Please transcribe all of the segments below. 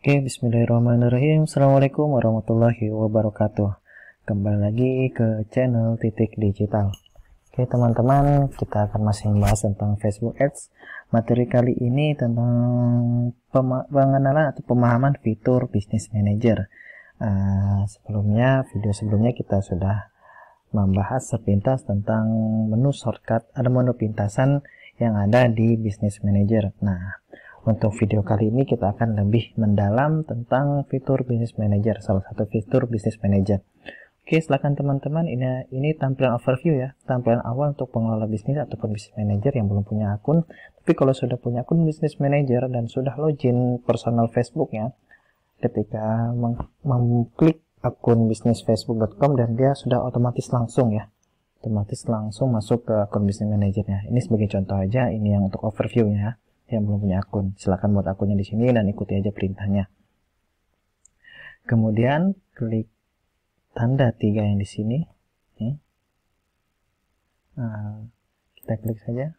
Oke, okay, bismillahirrahmanirrahim. Assalamualaikum warahmatullahi wabarakatuh. Kembali lagi ke channel Titik Digital. Oke, okay, teman-teman, kita akan masih membahas tentang Facebook Ads. Materi kali ini tentang pengenalan atau pemahaman fitur Business Manager. Uh, sebelumnya, video sebelumnya kita sudah membahas sepintas tentang menu shortcut atau menu pintasan yang ada di Business Manager. Nah, untuk video kali ini kita akan lebih mendalam tentang fitur Business Manager, salah satu fitur Business Manager. Oke, silakan teman-teman, ini, ini tampilan overview ya, tampilan awal untuk pengelola bisnis ataupun Business Manager yang belum punya akun. Tapi kalau sudah punya akun Business Manager dan sudah login personal Facebooknya, ketika mengklik akun bisnis facebook.com dan dia sudah otomatis langsung ya otomatis langsung masuk ke akun bisnis manajernya ini sebagai contoh aja ini yang untuk overviewnya yang belum punya akun. Silahkan buat akunnya di sini dan ikuti aja perintahnya. Kemudian klik tanda tiga yang di sini. Ya. Nah, kita klik saja.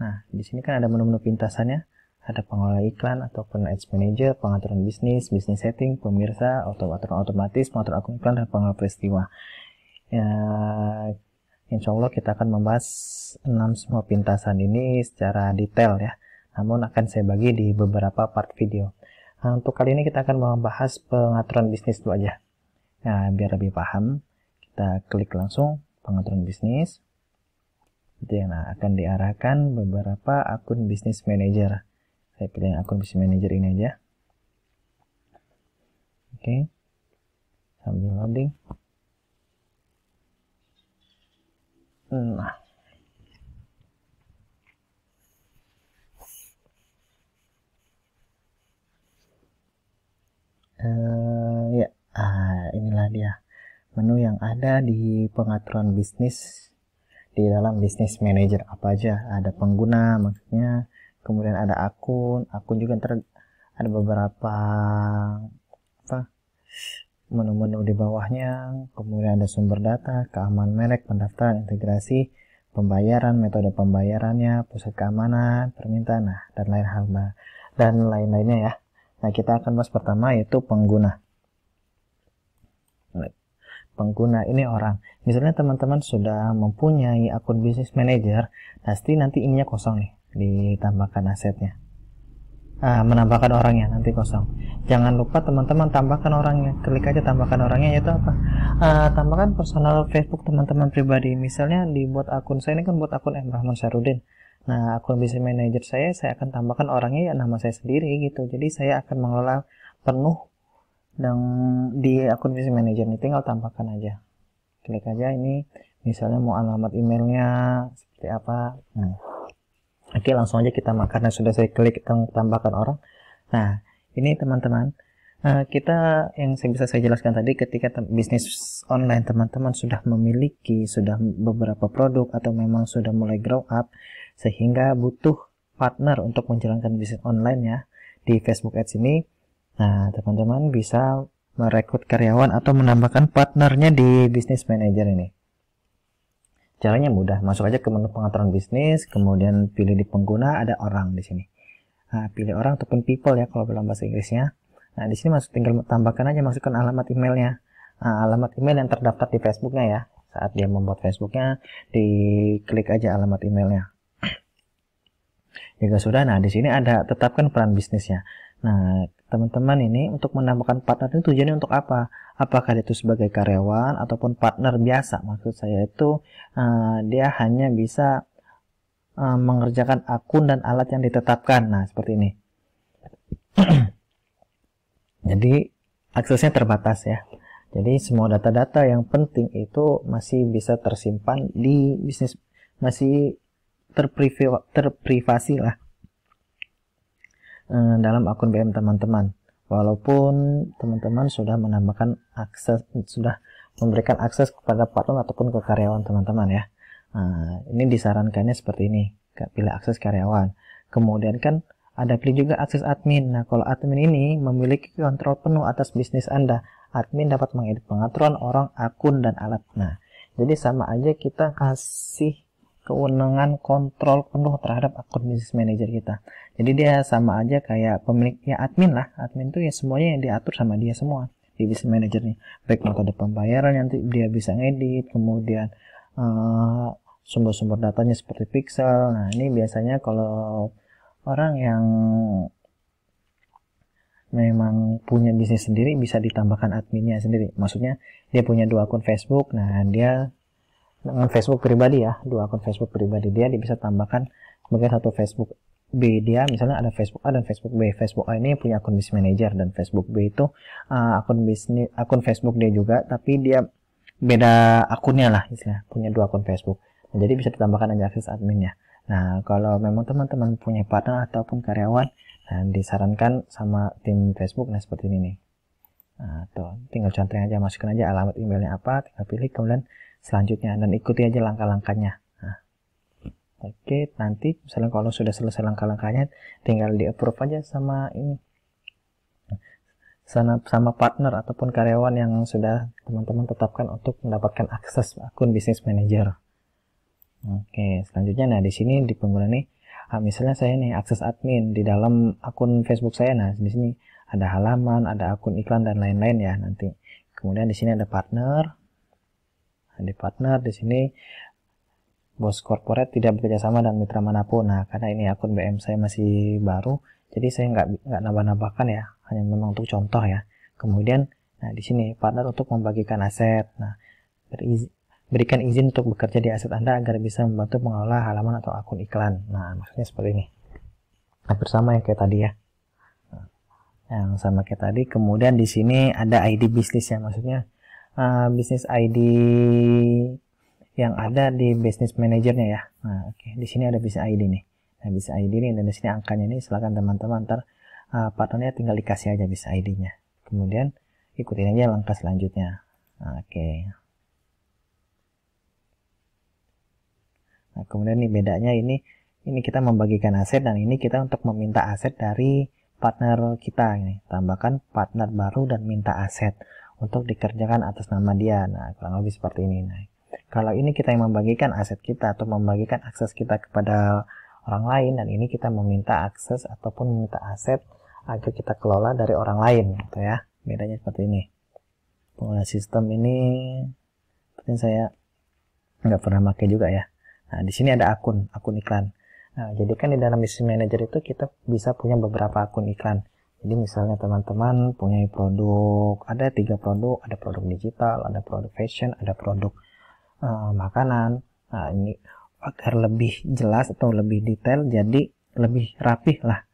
Nah, di sini kan ada menu-menu pintasannya. Ada pengelola iklan ataupun ads manager, pengaturan bisnis, bisnis setting, pemirsa, auto aturan otomatis, pengatur akun iklan, dan pengelola peristiwa. Ya, insya Allah kita akan membahas 6 semua pintasan ini secara detail ya namun akan saya bagi di beberapa part video. Nah, untuk kali ini kita akan membahas pengaturan bisnis dulu aja. Nah, biar lebih paham, kita klik langsung pengaturan bisnis. Gitu ya, nah, akan diarahkan beberapa akun bisnis manager. Saya pilih akun bisnis manager ini aja. Oke. Sambil loading. Nah, Eh, ya ah, inilah dia menu yang ada di pengaturan bisnis di dalam bisnis manager apa aja ada pengguna maksudnya kemudian ada akun akun juga ter ada beberapa apa menu-menu di bawahnya kemudian ada sumber data keamanan merek pendaftaran integrasi pembayaran metode pembayarannya pusat keamanan permintaan nah, dan lain hal dan lain-lainnya ya Nah, kita akan bahas pertama yaitu pengguna. Pengguna ini orang. Misalnya teman-teman sudah mempunyai akun bisnis manager, pasti nanti ininya kosong nih, ditambahkan asetnya. Ah, menambahkan orangnya nanti kosong. Jangan lupa teman-teman tambahkan orangnya. Klik aja tambahkan orangnya yaitu apa? Uh, tambahkan personal Facebook teman-teman pribadi. Misalnya dibuat akun saya ini kan buat akun M Rahman Sarudin. Nah, akun bisnis manager saya, saya akan tambahkan orangnya ya nama saya sendiri gitu. Jadi saya akan mengelola penuh dan di akun bisnis manager ini tinggal tambahkan aja. Klik aja ini misalnya mau alamat emailnya seperti apa. Hmm. Oke, langsung aja kita makan. Nah, sudah saya klik kita tambahkan orang. Nah, ini teman-teman, eh, kita yang saya bisa saya jelaskan tadi ketika bisnis online teman-teman sudah memiliki sudah beberapa produk atau memang sudah mulai grow up sehingga butuh partner untuk menjalankan bisnis online ya di Facebook Ads ini. Nah, teman-teman bisa merekrut karyawan atau menambahkan partnernya di bisnis manager ini. Caranya mudah, masuk aja ke menu pengaturan bisnis, kemudian pilih di pengguna, ada orang di sini. Nah, pilih orang ataupun people ya kalau dalam bahasa Inggrisnya. Nah, di sini masuk tinggal tambahkan aja masukkan alamat emailnya. Nah, alamat email yang terdaftar di Facebooknya ya. Saat dia membuat Facebooknya, diklik aja alamat emailnya. Jika ya sudah, nah di sini ada tetapkan peran bisnisnya. Nah, teman-teman ini untuk menambahkan partner ini tujuannya untuk apa? Apakah itu sebagai karyawan ataupun partner biasa? Maksud saya itu uh, dia hanya bisa uh, mengerjakan akun dan alat yang ditetapkan. Nah, seperti ini. Jadi aksesnya terbatas ya. Jadi semua data-data yang penting itu masih bisa tersimpan di bisnis masih terprivi terprivasi lah eh, dalam akun BM teman-teman. Walaupun teman-teman sudah menambahkan akses sudah memberikan akses kepada patron ataupun ke karyawan teman-teman ya. Nah, ini disarankannya seperti ini, pilih akses karyawan. Kemudian kan ada pilih juga akses admin. Nah, kalau admin ini memiliki kontrol penuh atas bisnis Anda. Admin dapat mengedit pengaturan orang, akun, dan alat. Nah, jadi sama aja kita kasih kewenangan kontrol penuh terhadap akun bisnis manager kita. Jadi dia sama aja kayak pemilik ya admin lah. Admin tuh ya semuanya yang diatur sama dia semua di business manager nih. Baik metode pembayaran nanti dia bisa ngedit, kemudian uh, sumber-sumber datanya seperti pixel. Nah, ini biasanya kalau orang yang memang punya bisnis sendiri bisa ditambahkan adminnya sendiri. Maksudnya dia punya dua akun Facebook, nah dia dengan Facebook pribadi ya dua akun Facebook pribadi dia, bisa tambahkan sebagai satu Facebook B dia misalnya ada Facebook A dan Facebook B. Facebook A ini punya akun Business Manager dan Facebook B itu uh, akun bisnis akun Facebook dia juga tapi dia beda akunnya lah istilah punya dua akun Facebook. Nah, jadi bisa ditambahkan aja akses adminnya. Nah, kalau memang teman-teman punya partner ataupun karyawan nah, disarankan sama tim Facebook nah seperti ini nih. Nah, tinggal contohnya aja masukkan aja alamat emailnya apa, tinggal pilih kemudian selanjutnya dan ikuti aja langkah-langkahnya. Nah, Oke, okay, nanti misalnya kalau sudah selesai langkah-langkahnya, tinggal di approve aja sama ini sana sama partner ataupun karyawan yang sudah teman-teman tetapkan untuk mendapatkan akses akun bisnis manager. Oke, okay, selanjutnya nah di sini di pengguna nih, ah, misalnya saya nih akses admin di dalam akun Facebook saya, nah di sini ada halaman, ada akun iklan dan lain-lain ya nanti. Kemudian di sini ada partner, di partner di sini bos corporate tidak bekerja sama dengan mitra manapun. Nah, karena ini akun BM saya masih baru, jadi saya nggak nggak nambah-nambahkan ya, hanya memang untuk contoh ya. Kemudian, nah di sini partner untuk membagikan aset. Nah, berizin, berikan izin untuk bekerja di aset Anda agar bisa membantu mengelola halaman atau akun iklan. Nah, maksudnya seperti ini. Hampir nah, sama yang kayak tadi ya. Nah, yang sama kayak tadi. Kemudian di sini ada ID bisnis ya, maksudnya uh, eh, bisnis ID yang ada di bisnis manajernya ya. Nah, oke, okay. di sini ada bisnis ID nih. Nah, bisnis ID ini dan di sini angkanya ini, silakan teman-teman ntar uh, partnernya tinggal dikasih aja bisnis ID-nya. Kemudian ikutin aja langkah selanjutnya. Nah, oke. Okay. Nah, kemudian nih bedanya ini ini kita membagikan aset dan ini kita untuk meminta aset dari partner kita ini. Tambahkan partner baru dan minta aset untuk dikerjakan atas nama dia. Nah, kurang lebih seperti ini. Nah, kalau ini kita yang membagikan aset kita atau membagikan akses kita kepada orang lain dan ini kita meminta akses ataupun meminta aset agar kita kelola dari orang lain gitu ya. Bedanya seperti ini. Pengelola sistem ini seperti saya nggak pernah pakai juga ya. Nah, di sini ada akun, akun iklan. Nah, jadi kan di dalam business manager itu kita bisa punya beberapa akun iklan. Jadi misalnya teman-teman punya produk, ada tiga produk, ada produk digital, ada produk fashion, ada produk uh, makanan. Nah ini agar lebih jelas atau lebih detail, jadi lebih rapih lah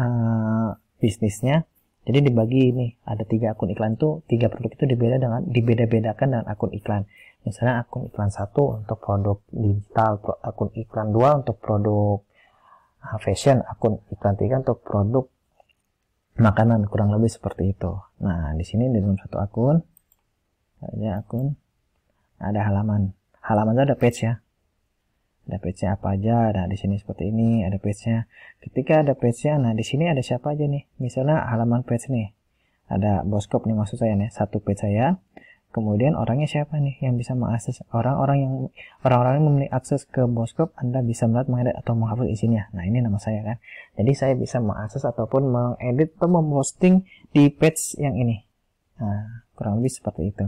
uh, bisnisnya. Jadi dibagi ini ada tiga akun iklan tuh, tiga produk itu dibeda dengan dibeda-bedakan dengan akun iklan. Misalnya akun iklan satu untuk produk digital, akun iklan dua untuk produk eh, fashion, akun iklan tiga untuk produk makanan kurang lebih seperti itu nah di sini di dalam satu akun ada akun ada halaman halamannya ada page ya ada page apa aja nah di sini seperti ini ada page-nya ketika ada page-nya nah di sini ada siapa aja nih misalnya halaman page nih ada boskop nih maksud saya nih satu page saya Kemudian orangnya siapa nih yang bisa mengakses orang-orang yang orang-orang yang memiliki akses ke boskop Anda bisa melihat, mengedit atau menghapus isinya. Nah ini nama saya kan. Jadi saya bisa mengakses ataupun mengedit atau memposting di page yang ini. Nah kurang lebih seperti itu.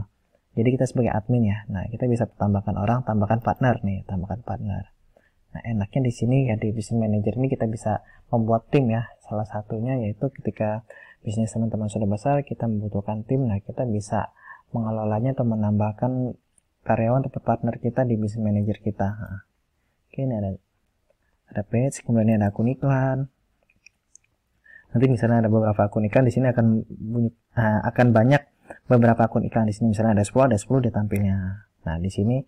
Jadi kita sebagai admin ya. Nah kita bisa tambahkan orang, tambahkan partner nih, tambahkan partner. Nah enaknya di sini ya di business manager ini kita bisa membuat tim ya. Salah satunya yaitu ketika bisnis teman-teman sudah besar kita membutuhkan tim. Nah kita bisa mengelolanya atau menambahkan karyawan atau partner kita di business manager kita. Nah, oke, ini ada ada page, kemudian ada akun iklan. Nanti misalnya ada beberapa akun iklan di sini akan bunyi, uh, akan banyak beberapa akun iklan di sini misalnya ada 10, ada 10 di tampilnya. Nah, di sini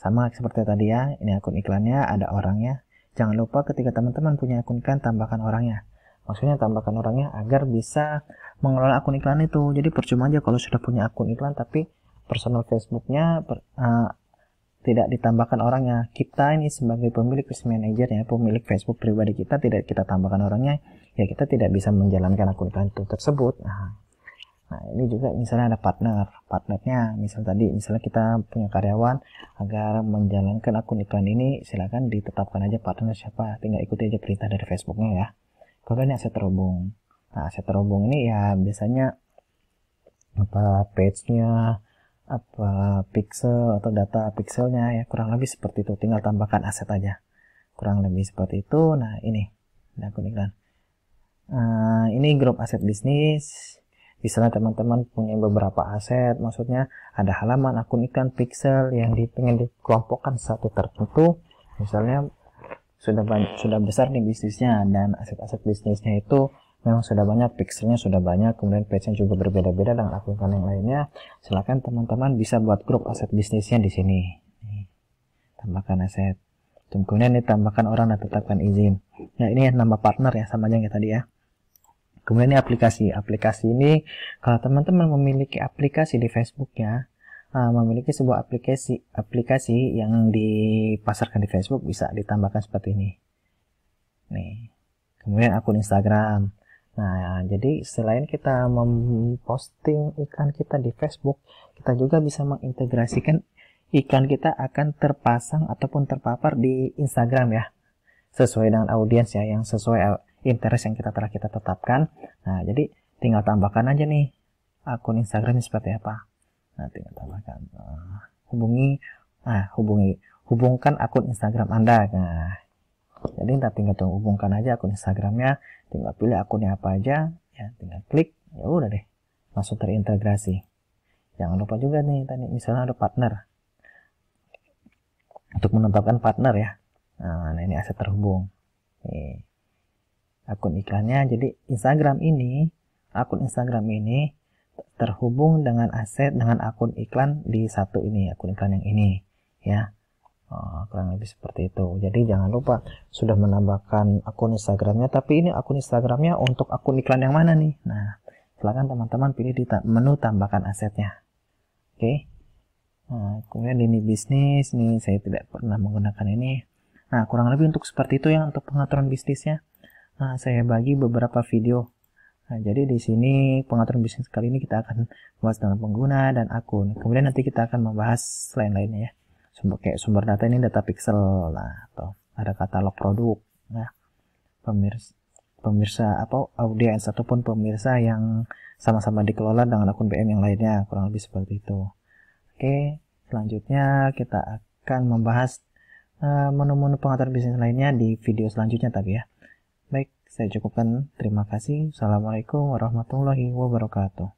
sama seperti tadi ya, ini akun iklannya, ada orangnya. Jangan lupa ketika teman-teman punya akun iklan tambahkan orangnya maksudnya tambahkan orangnya agar bisa mengelola akun iklan itu jadi percuma aja kalau sudah punya akun iklan tapi personal Facebooknya per, uh, tidak ditambahkan orangnya kita ini sebagai pemilik risk manager ya pemilik Facebook pribadi kita tidak kita tambahkan orangnya ya kita tidak bisa menjalankan akun iklan itu tersebut nah, Nah, ini juga misalnya ada partner. Partnernya, misal tadi, misalnya kita punya karyawan, agar menjalankan akun iklan ini, silahkan ditetapkan aja partner siapa. Tinggal ikuti aja perintah dari Facebooknya ya kalau ini aset terhubung nah aset terhubung ini ya biasanya apa page-nya apa pixel atau data pixelnya ya kurang lebih seperti itu tinggal tambahkan aset aja kurang lebih seperti itu nah ini nah kuningan uh, eh, ini grup aset bisnis misalnya teman-teman punya beberapa aset maksudnya ada halaman akun ikan pixel yang di, pengen dikelompokkan satu tertentu misalnya sudah banyak, hmm. sudah besar nih bisnisnya dan aset-aset bisnisnya itu memang sudah banyak, pixelnya sudah banyak, kemudian page-nya juga berbeda-beda dengan akun yang lainnya. Silahkan teman-teman bisa buat grup aset bisnisnya di sini. tambahkan aset. Kemudian ditambahkan orang dan tetapkan izin. Nah ini nama partner ya sama aja yang tadi ya. Kemudian ini aplikasi. Aplikasi ini kalau teman-teman memiliki aplikasi di Facebook ya, Ah, memiliki sebuah aplikasi aplikasi yang dipasarkan di Facebook bisa ditambahkan seperti ini. Nih. Kemudian akun Instagram. Nah, jadi selain kita memposting ikan kita di Facebook, kita juga bisa mengintegrasikan ikan kita akan terpasang ataupun terpapar di Instagram ya. Sesuai dengan audiens ya, yang sesuai interest yang kita telah kita tetapkan. Nah, jadi tinggal tambahkan aja nih akun Instagram seperti apa nah tinggal tambahkan uh, hubungi ah hubungi hubungkan akun Instagram Anda nah jadi kita tinggal tunggu hubungkan aja akun Instagramnya tinggal pilih akunnya apa aja ya tinggal klik ya udah deh langsung terintegrasi jangan lupa juga nih tadi misalnya ada partner untuk menetapkan partner ya ah, nah ini aset terhubung nih akun iklannya jadi Instagram ini akun Instagram ini terhubung dengan aset dengan akun iklan di satu ini akun iklan yang ini ya Oh, kurang lebih seperti itu. Jadi jangan lupa sudah menambahkan akun Instagramnya, tapi ini akun Instagramnya untuk akun iklan yang mana nih? Nah, silakan teman-teman pilih di menu tambahkan asetnya. Oke. Okay. Nah, kemudian ini bisnis, nih saya tidak pernah menggunakan ini. Nah, kurang lebih untuk seperti itu ya untuk pengaturan bisnisnya. Nah, saya bagi beberapa video Nah, jadi di sini pengaturan bisnis kali ini kita akan membahas tentang pengguna dan akun. Kemudian nanti kita akan membahas lain-lainnya ya. Sumber kayak sumber data ini data pixel lah atau ada katalog produk. Nah, pemirsa pemirsa apa audiens ataupun pemirsa yang sama-sama dikelola dengan akun BM yang lainnya kurang lebih seperti itu. Oke, selanjutnya kita akan membahas eh, menu-menu uh, pengaturan bisnis lainnya di video selanjutnya tapi ya. Saya cukupkan. Terima kasih. Assalamualaikum warahmatullahi wabarakatuh.